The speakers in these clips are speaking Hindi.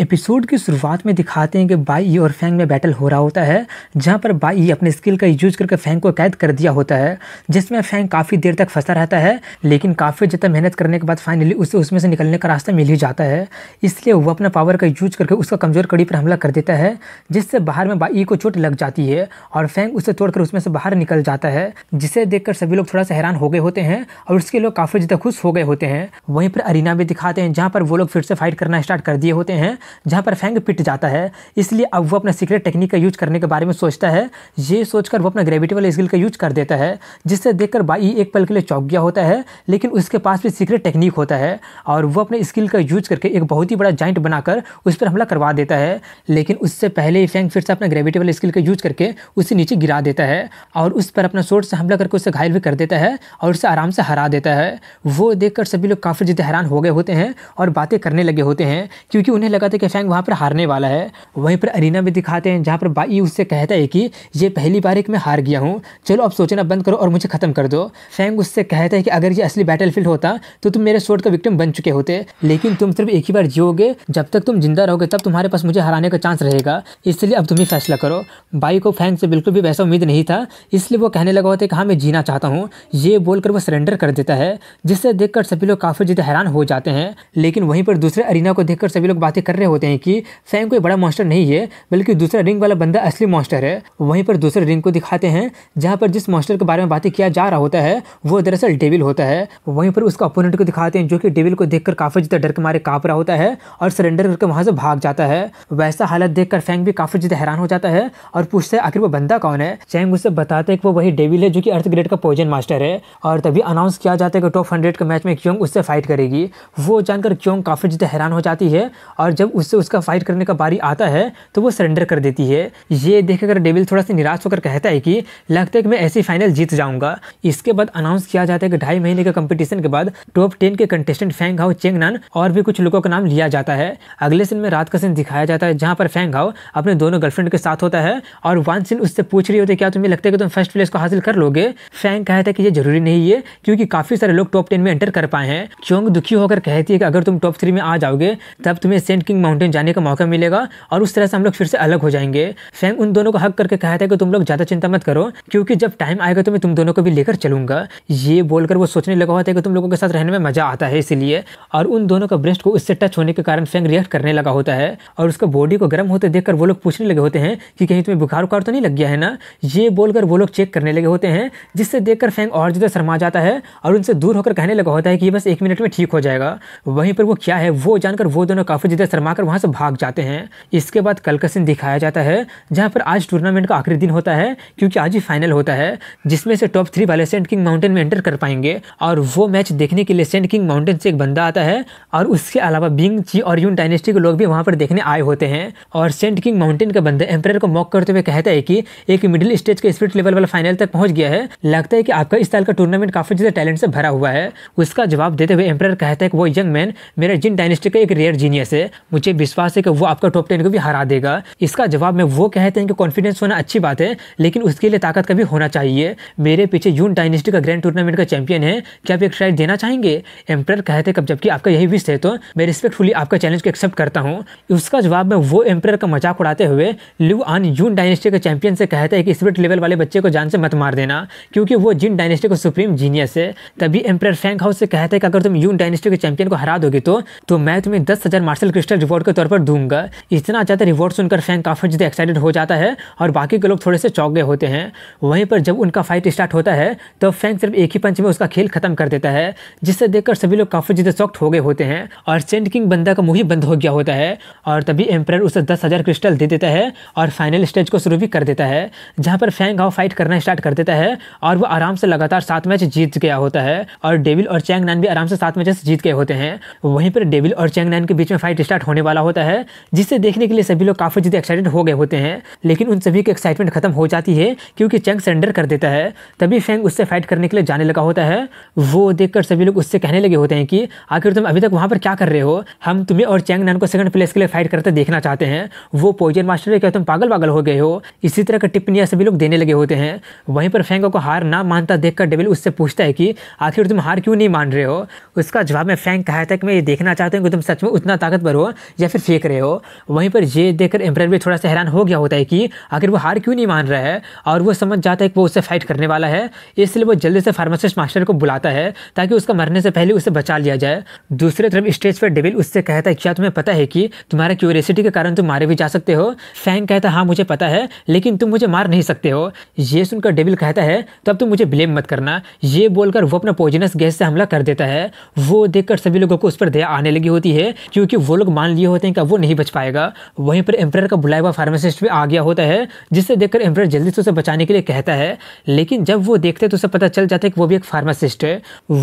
एपिसोड की शुरुआत में दिखाते हैं कि बाई और फैंग में बैटल हो रहा होता है जहाँ पर बाई अपने स्किल का यूज करके फैंग को कैद कर दिया होता है जिसमें फैंग काफ़ी देर तक फंसा रहता है लेकिन काफ़ी ज़्यादा मेहनत करने के बाद फाइनली उसे उसमें से निकलने का रास्ता मिल ही जाता है इसलिए वो अपना पावर का यूज करके उसका कमज़ोर कड़ी पर हमला कर देता है जिससे बाहर में बाई को चोट लग जाती है और फैंग उसे तोड़कर उसमें से बाहर निकल जाता है जिसे देखकर सभी लोग थोड़ा सा हैरान हो गए होते हैं और उसके लोग काफ़ी ज़्यादा खुश हो गए होते हैं वहीं पर अरीना भी दिखाते हैं जहाँ पर वो लोग फिर से फाइट करना स्टार्ट कर दिए होते हैं जहाँ पर फैंग पिट जाता है इसलिए अब वो अपना सीक्रेट टेक्निक का यूज करने के बारे में सोचता है ये सोचकर वो अपना ग्रेविटी वाले स्किल का यूज कर देता है जिससे देखकर बाई एक पल के लिए चौक गया होता है लेकिन उसके पास भी सीक्रेट टेक्निक होता है और वो अपने स्किल का यूज करके एक बहुत ही बड़ा जॉइंट बनाकर उस पर हमला करवा देता है लेकिन उससे पहले ही फेंग फिर से अपना ग्रेविटी वाले स्किल का यूज करके उसे नीचे गिरा देता है और उस पर अपना शोर से हमला करके उसे घायल भी कर देता है और उसे आराम से हरा देता है वो देखकर सभी लोग काफ़ी ज़्यादा हैरान हो गए होते हैं और बातें करने लगे होते हैं क्योंकि उन्हें लगा था से कि फैंग वहाँ पर हारने वाला है वहीं पर अरीना भी दिखाते हैं जहाँ पर बाई उससे कहता है कि ये पहली बार एक मैं हार गया हूँ चलो अब सोचना बंद करो और मुझे ख़त्म कर दो फैंग उससे कहता है कि अगर ये असली बैटल होता तो तुम मेरे शोट का विक्टिम बन चुके होते लेकिन तुम सिर्फ एक ही बार जियोगे जब तक तुम जिंदा रहोगे तब तुम्हारे पास मुझे हराने का चांस रहेगा इसलिए अब तुम ही फैसला करो बाई को फैंग से बिल्कुल भी वैसा उम्मीद नहीं था इसलिए वो कहने लगा होता है कि हाँ मैं जीना चाहता हूँ ये बोलकर वो सरेंडर कर देता है जिससे देखकर सभी लोग काफ़ी ज़्यादा हैरान हो जाते हैं लेकिन वहीं पर दूसरे अरीना को देखकर सभी लोग बातें कर रहे होते हैं कि फैंग कोई बड़ा मॉन्स्टर नहीं है बल्कि दूसरा रिंग वाला बंदा असली मॉन्स्टर है वहीं पर दूसरे रिंग को दिखाते हैं जहां पर जिस मॉन्स्टर के बारे में बातें किया जा रहा होता है वो दरअसल डेविल होता है वहीं पर उसका अपोनेंट को दिखाते हैं जो कि डेविल को देखकर काफ़ी ज़्यादा डर के मारे काँप रहा होता है और सरेंडर करके वहां से भाग जाता है वैसा हालत देखकर फैंग भी काफ़ी ज़्यादा हैरान हो जाता है और पूछता है आखिर वो बंदा कौन है फैंग उसे बताते हैं कि वो वही डेविल है जो कि अर्थ ग्रेड का पोइजन मास्टर है और तभी अनाउंस किया जाता है कि टॉप हंड्रेड के मैच में क्योंग उससे फाइट करेगी वो जानकर क्योंग काफ़ी ज़्यादा हैरान हो जाती है और जब जब उससे उसका फाइट करने का बारी आता है तो वो सरेंडर कर देती है ये देखकर डेविल थोड़ा सा निराश होकर कहता है कि लगता है कि मैं ऐसी फाइनल जीत जाऊंगा इसके बाद अनाउंस किया जाता है कि ढाई महीने के कंपटीशन के बाद टॉप टेन के contestant Fang Hao Cheng Nan और भी कुछ लोगों का नाम लिया जाता है अगले सीन में रात का सीन दिखाया जाता है जहाँ पर फैंग हाउ अपने दोनों गर्लफ्रेंड के साथ होता है और वन सीन उससे पूछ रही होती है क्या तुम्हें लगता है कि तुम फर्स्ट प्लेस को हासिल कर लोगे फैंग कहता है कि ये जरूरी नहीं है क्योंकि काफी सारे लोग टॉप टेन में एंटर कर पाए हैं चोंग दुखी होकर कहती है कि अगर तुम टॉप थ्री में आ जाओगे तब तुम्हें सेंट किंग फ्लेमिंग माउंटेन जाने का मौका मिलेगा और उस तरह से हम लोग फिर से अलग हो जाएंगे फैंग उन दोनों को हक करके कहा था कि तुम लोग ज़्यादा चिंता मत करो क्योंकि जब टाइम आएगा तो मैं तुम दोनों को भी लेकर चलूंगा ये बोलकर वो सोचने लगा हुआ था कि तुम लोगों के साथ रहने में मज़ा आता है इसीलिए और उन दोनों का ब्रेस्ट को उससे टच होने के कारण फैंग रिएक्ट करने लगा होता है और उसका बॉडी को गर्म होते देखकर वो लोग पूछने लगे होते हैं कि कहीं तुम्हें बुखार उखार तो नहीं लग गया है ना ये बोलकर वो लोग चेक करने लगे होते हैं जिससे देखकर फैंग और ज़्यादा शर्मा जाता है और उनसे दूर होकर कहने लगा होता है कि बस एक मिनट में ठीक हो जाएगा वहीं पर वो क्या है वो जानकर वो दोनों काफ़ी ज़्यादा शर्मा कमाकर वहाँ से भाग जाते हैं इसके बाद कल का सीन दिखाया जाता है जहाँ पर आज टूर्नामेंट का आखिरी दिन होता है क्योंकि आज ही फाइनल होता है जिसमें से टॉप थ्री वाले सेंट किंग माउंटेन में एंटर कर पाएंगे और वो मैच देखने के लिए सेंट किंग माउंटेन से एक बंदा आता है और उसके अलावा बिंग ची और यून डायनेस्टी के लोग भी वहाँ पर देखने आए होते हैं और सेंट किंग माउंटेन का बंदा एम्पायर को मॉक करते हुए कहता है कि एक मिडिल स्टेज के स्पिरिट लेवल वाला फाइनल तक पहुँच गया है लगता है कि आपका इस साल का टूर्नामेंट काफ़ी ज़्यादा टैलेंट से भरा हुआ है उसका जवाब देते हुए एम्पायर कहता है कि वो यंग मैन मेरा जिन डायनेस्टी का एक रेयर जीनियस है मुझे विश्वास है कि वो आपका टॉप टेन को भी हरा देगा इसका जवाब में वो कहते हैं कि कॉन्फिडेंस होना अच्छी बात है लेकिन उसके लिए ताकत का भी होना चाहिए मेरे पीछे यून डायनेस्टी का ग्रैंड टूर्नामेंट का चैंपियन है क्या आप एक ट्राई देना चाहेंगे एम्पर कहते कब जबकि आपका यही विश है तो मैं रिस्पेक्टफुली आपका चैलेंज को एक्सेप्ट करता हूँ उसका जवाब में वो एम्पर का मजाक उड़ाते हुए लू आन यून डायनेस्टी का चैंपियन से कहते हैं कि स्पिरिट लेवल वाले बच्चे को जान से मत मार देना क्योंकि वो जिन डायनेस्टी को सुप्रीम जीनियस है तभी एम्पर फ्रैंक हाउस से कहते हैं कि अगर तुम यून डायनेस्टी के चैंपियन को हरा दोगे तो, तो मैं तुम्हें दस हज़ार मार्शल क्रिस्टल रिवॉर्ड के तौर पर दूंगा इतना ज़्यादा रिवॉर्ड सुनकर फैंक काफ़ी ज़्यादा एक्साइटेड हो जाता है और बाकी के लोग थोड़े से चौक गए होते हैं वहीं पर जब उनका फाइट स्टार्ट होता है तो फैंक सिर्फ एक ही पंच में उसका खेल खत्म कर देता है जिससे देखकर सभी लोग काफ़ी ज़्यादा शॉक्ट हो गए होते हैं और सेंट किंग बंदा का मुँह ही बंद हो गया होता है और तभी एम्पायर उसे दस क्रिस्टल दे देता है और फाइनल स्टेज को शुरू भी कर देता है जहाँ पर फैंक हाउ फाइट करना स्टार्ट कर देता है और वो आराम से लगातार सात मैच जीत गया होता है और डेविल और चैंग नैन भी आराम से सात मैच जीत गए होते हैं वहीं पर डेविल और चैंग नैन के बीच में फाइट स्टार्ट होने होने वाला होता है जिसे देखने के लिए सभी लोग काफ़ी ज़्यादा एक्साइटेड हो गए होते हैं लेकिन उन सभी की एक्साइटमेंट खत्म हो जाती है क्योंकि चैंग सरेंडर कर देता है तभी फैंग उससे फाइट करने के लिए जाने लगा होता है वो देखकर सभी लोग उससे कहने लगे होते हैं कि आखिर तुम अभी तक वहां पर क्या कर रहे हो हम तुम्हें और चैंग नान को सेकंड प्लेस के लिए फाइट करते देखना चाहते हैं वो पोइजन मास्टर है क्या तुम पागल पागल हो गए हो इसी तरह का टिप्पणियां सभी लोग देने लगे होते हैं वहीं पर फैंग को हार ना मानता देखकर डेविल उससे पूछता है कि आखिर तुम हार क्यों नहीं मान रहे हो उसका जवाब में फैंग कहता है कि मैं ये देखना चाहता हूँ कि तुम सच में उतना ताकतवर हो या फिर फेंक रहे हो वहीं पर ये देखकर एम्प्रायर भी थोड़ा सा हैरान हो गया होता है कि आखिर वो हार क्यों नहीं मान रहा है और वो समझ जाता है कि वो उससे फाइट करने वाला है इसलिए वो जल्दी से फार्मासिस्ट मास्टर को बुलाता है ताकि उसका मरने से पहले उसे बचा लिया जाए दूसरे तरफ स्टेज पर डेविल उससे कहता है क्या तुम्हें पता है कि तुम्हारा क्यूरियसिटी के कारण तुम मारे भी जा सकते हो फैंग कहता है हाँ मुझे पता है लेकिन तुम मुझे मार नहीं सकते हो ये सुनकर डेविल कहता है तब तुम मुझे ब्लेम मत करना ये बोलकर वो अपना पोजनस गैस से हमला कर देता है वो देखकर सभी लोगों को उस पर दया आने लगी होती है क्योंकि वो लोग मान लिए होते हैं कि वो नहीं बच पाएगा वहीं पर एम्प्रेयर का बुलाया हुआ फार्मासिस्ट भी आ गया होता है जिससे देखकर एम्प्रेयर जल्दी से उसे बचाने के लिए कहता है लेकिन जब वो देखते हैं तो उसे पता चल जाता है कि वो भी एक फार्मासिस्ट है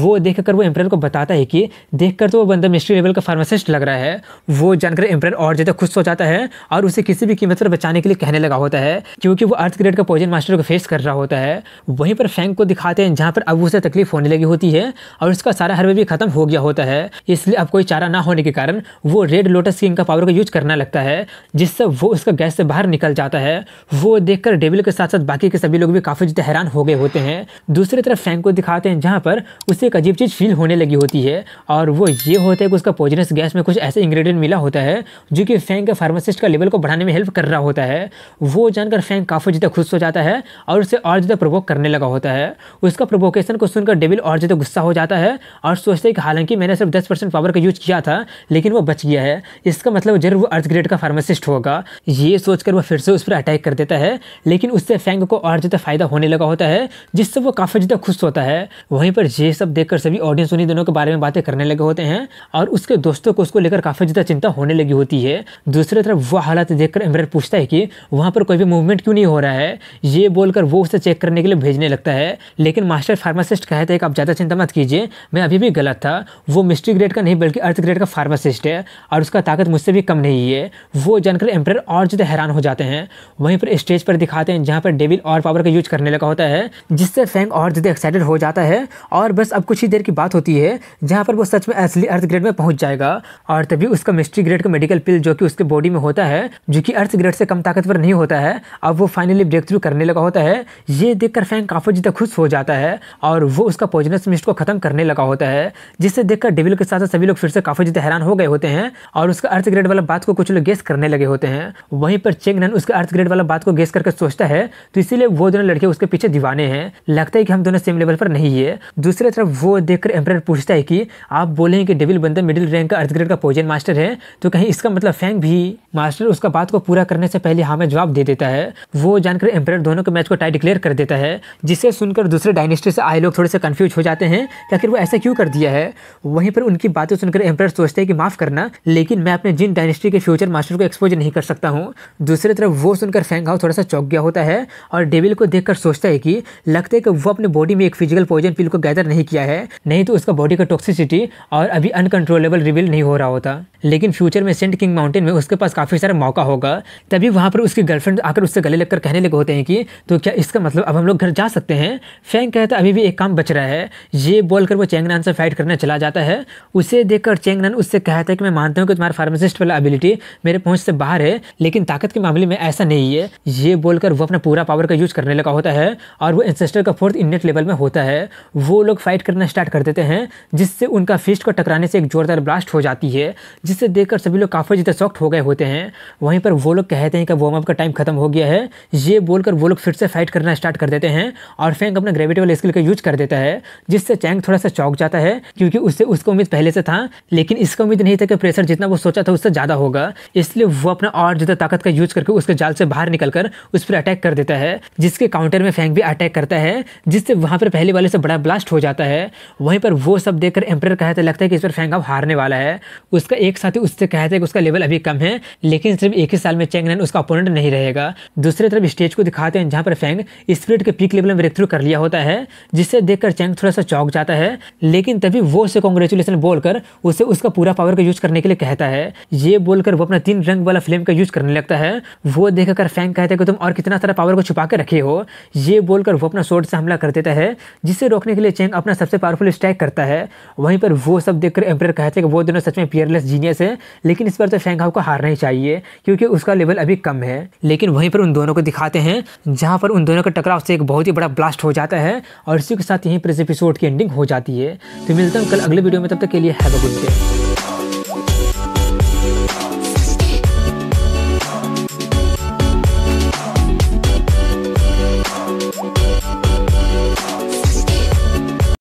वो देख वो एम्प्रेयर को बताता है कि देख तो वो बंदा मिस्ट्री लेवल का फार्मासिस्ट लग रहा है वो जानकर एम्प्रेयर और ज़्यादा खुश हो जाता है और उसे किसी भी कीमत पर बचाने के लिए कहने लगा होता है क्योंकि वो अर्थ ग्रेड का पोजन मास्टर को फेस कर रहा होता है वहीं पर फैंक को दिखाते हैं जहाँ पर अब उसे तकलीफ होने लगी होती है और उसका सारा हरवे भी खत्म हो गया होता है इसलिए अब कोई चारा ना होने के कारण वो रेड लोट वाटर स्कीम का पावर का यूज करना लगता है जिससे वो उसका गैस से बाहर निकल जाता है वो देखकर डेविल के साथ साथ बाकी के सभी लोग भी काफ़ी ज़्यादा हैरान हो गए होते हैं दूसरी तरफ फैंक को दिखाते हैं जहाँ पर उसे एक अजीब चीज़ फील होने लगी होती है और वो ये होता है कि उसका पोजनस गैस में कुछ ऐसे इंग्रेडिएंट मिला होता है जो कि फैंक फार्मासिस्ट का लेवल को बढ़ाने में हेल्प कर रहा होता है वो जानकर फैंक काफ़ी ज़्यादा खुश हो जाता है और उसे और ज़्यादा प्रोवोक करने लगा होता है उसका प्रोवोकेशन को सुनकर डेविल और ज़्यादा गुस्सा हो जाता है और सोचते हैं कि हालांकि मैंने सिर्फ दस परसेंट पावर का यूज किया था लेकिन वो बच गया है इसका मतलब जरूर वो अर्थ ग्रेड का फार्मासिस्ट होगा ये सोचकर वह फिर से उस पर अटैक कर देता है लेकिन उससे फेंग को और ज़्यादा फायदा होने लगा होता है जिससे वो काफ़ी ज़्यादा खुश होता है वहीं पर ये सब देखकर सभी ऑडियंस उन्हीं दोनों के बारे में बातें करने लगे होते हैं और उसके दोस्तों को उसको लेकर काफ़ी ज़्यादा चिंता होने लगी होती है दूसरी तरफ वह हालात देखकर एम्ब्रेड पूछता है कि वहां पर कोई भी मूवमेंट क्यों नहीं हो रहा है ये बोलकर वो उसे चेक करने के लिए भेजने लगता है लेकिन मास्टर फार्मासिस्ट कहते हैं कि आप ज़्यादा चिंता मत कीजिए मैं अभी भी गलत था वो मिस्ट्री ग्रेड का नहीं बल्कि अर्थ ग्रेड का फार्मासिस्ट है और उसका ताकत मुझसे भी कम नहीं है वो जानकर एम्प्रेयर और ज़्यादा हैरान हो जाते हैं वहीं पर स्टेज पर दिखाते हैं जहाँ पर डेविल और पावर का यूज करने लगा होता है जिससे फैंक और ज़्यादा एक्साइटेड हो जाता है और बस अब कुछ ही देर की बात होती है जहाँ पर वो सच में असली अर्थ ग्रेड में पहुँच जाएगा और तभी उसका मिस्ट्री ग्रेड का मेडिकल पिल जो कि उसके बॉडी में होता है जो कि अर्थ ग्रेड से कम ताकतवर नहीं होता है अब वो फाइनली ब्रेक थ्रू करने लगा होता है ये देखकर फैंक काफ़ी ज़्यादा खुश हो जाता है और वो उसका पॉइजनस मिस्ट को खत्म करने लगा होता है जिससे देखकर डेविल के साथ सभी लोग फिर से काफ़ी ज़्यादा हैरान हो गए होते हैं और और उसका अर्थ ग्रेड वाला बात को कुछ लोग गेस करने लगे होते हैं वहीं पर चेंग नन उसका अर्थ ग्रेड वाला बात को गेस करके सोचता है तो इसीलिए वो दोनों लड़के उसके पीछे दीवाने हैं लगता है कि हम दोनों सेम लेवल पर नहीं है दूसरी तरफ वो देखकर एम्पर पूछता है कि आप बोले कि डेविल बंदा मिडिल रैंक का अर्थ ग्रेड का पोजन मास्टर है तो कहीं इसका मतलब फैंग भी मास्टर उसका बात को पूरा करने से पहले हमें जवाब दे देता है वो जानकर एम्पर दोनों के मैच को टाई डिक्लेयर कर देता है जिसे सुनकर दूसरे डायनेस्टी से आए लोग थोड़े से कन्फ्यूज हो जाते हैं कि आखिर वो ऐसा क्यों कर दिया है वहीं पर उनकी बातें सुनकर एम्पर सोचते हैं कि माफ़ करना लेकिन लेकिन मैं अपने जिन डायनेस्टी के फ्यूचर मास्टर को एक्सपोज नहीं कर सकता हूँ दूसरी तरफ वो सुनकर फेंग हाउ थोड़ा सा चौक गया होता है और डेविल को देख सोचता है कि लगता है कि वो अपने बॉडी में एक फिजिकल पॉइजन पिल को गैदर नहीं किया है नहीं तो उसका बॉडी का टॉक्सिसिटी और अभी अनकंट्रोलेबल रिवील नहीं हो रहा होता लेकिन फ्यूचर में सेंट किंग माउंटेन में उसके पास काफ़ी सारा मौका होगा तभी वहां पर उसकी गर्लफ्रेंड आकर उससे गले लगकर कहने लगे होते हैं कि तो क्या इसका मतलब अब हम लोग घर जा सकते हैं फेंग कहता अभी भी एक काम बच रहा है ये बोलकर वो चेंगनान से फाइट करने चला जाता है उसे देखकर चेंगनान उससे कहता है कि मैं मानता हूँ कि स्मार्ट फार्मासिस्ट वाला एबिलिटी मेरे पहुंच से बाहर है लेकिन ताकत के मामले में ऐसा नहीं है ये बोलकर वो अपना पूरा पावर का यूज करने लगा होता है और वो एंसेस्टर का फोर्थ इंडियट लेवल में होता है वो लोग फाइट करना स्टार्ट कर देते हैं जिससे उनका फिस्ट को टकराने से एक जोरदार ब्लास्ट हो जाती है जिससे देखकर सभी लोग काफ़ी ज़्यादा शॉक्ट हो गए होते हैं वहीं पर वो लोग कहते हैं कि वार्म अप का टाइम खत्म हो गया है ये बोलकर वो लोग फिर से फाइट करना स्टार्ट कर देते हैं और फैंक अपना ग्रेविटी वाला स्किल का यूज कर देता है जिससे चैंग थोड़ा सा चौक जाता है क्योंकि उससे उसको उम्मीद पहले से था लेकिन इसका उम्मीद नहीं था कि प्रेशर जितना वो सोचा था उससे ज़्यादा होगा इसलिए वो अपना और ज़्यादा ताकत का यूज करके उसके जाल से बाहर निकलकर उस पर अटैक कर देता है जिसके काउंटर में फैंक भी अटैक करता है जिससे वहाँ पर पहले वाले से बड़ा ब्लास्ट हो जाता है वहीं पर वो सब देखकर एम्प्रेयर कहते लगता है कि इस पर फैंग अब हारने वाला है उसका एक साथी उससे कहते हैं कि उसका लेवल अभी कम है लेकिन सिर्फ एक ही साल में चेंगनैन उसका अपोनेंट नहीं रहेगा दूसरी तरफ स्टेज को दिखाते हैं जहाँ पर फैंग स्प्रिट के पीक लेवल में ब्रेक थ्रू कर लिया होता है जिससे देखकर चेंग थोड़ा सा चौक जाता है लेकिन तभी वो उसे कॉन्ग्रेचुलेसन बोलकर उसे उसका पूरा पावर का यूज करने के लिए कहता है करता है ये बोलकर वो अपना तीन रंग वाला फ्लेम का यूज करने लगता है वो देख कर फैंक कहता है कि तुम और कितना सारा पावर को छुपा के रखे हो ये बोलकर वो अपना सोर्ड से हमला कर देता है जिसे रोकने के लिए चेंग अपना सबसे पावरफुल स्ट्राइक करता है वहीं पर वो सब देखकर एम्प्रेयर कहते हैं कि वो दोनों सच में पियरलेस जीनियस है लेकिन इस पर तो शेंग को हारना ही चाहिए क्योंकि उसका लेवल अभी कम है लेकिन वहीं पर उन दोनों को दिखाते हैं जहाँ पर उन दोनों का टकराव से एक बहुत ही बड़ा ब्लास्ट हो जाता है और इसी के साथ यहीं पर इस एपिसोड की एंडिंग हो जाती है तो मिलता हूँ कल अगले वीडियो में तब तक के लिए हैव अ गुड डे